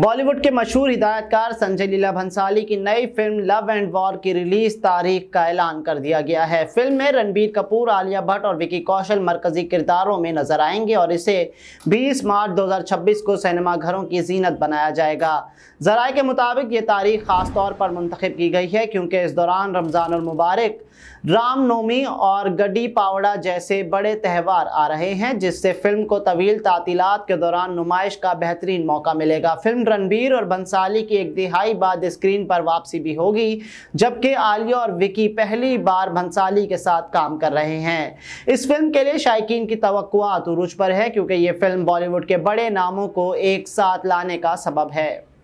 बॉलीवुड के मशहूर हिदायतकार संजय लीला भंसाली की नई फिल्म लव एंड वॉर की रिलीज तारीख का ऐलान कर दिया गया है फिल्म में रणबीर कपूर आलिया भट्ट और विकी कौशल मरकजी किरदारों में नजर आएंगे और इसे 20 मार्च 2026 को सिनेमाघरों की जीनत बनाया जाएगा जराये के मुताबिक ये तारीख खास तौर पर मुंतखब की गई है क्योंकि इस दौरान रमज़ान मुबारक रामनवमी और गड्डी पावड़ा जैसे बड़े त्यौहार आ रहे हैं जिससे फिल्म को तवील तातीलत के दौरान नुमाइश का बेहतरीन मौका मिलेगा फिल्म रणबीर और बंसाली की एक दिहाई बाद स्क्रीन पर वापसी भी होगी जबकि आलिया और विकी पहली बार भंसाली के साथ काम कर रहे हैं इस फिल्म के लिए शायकीन की तो पर है क्योंकि ये फिल्म बॉलीवुड के बड़े नामों को एक साथ लाने का सबब है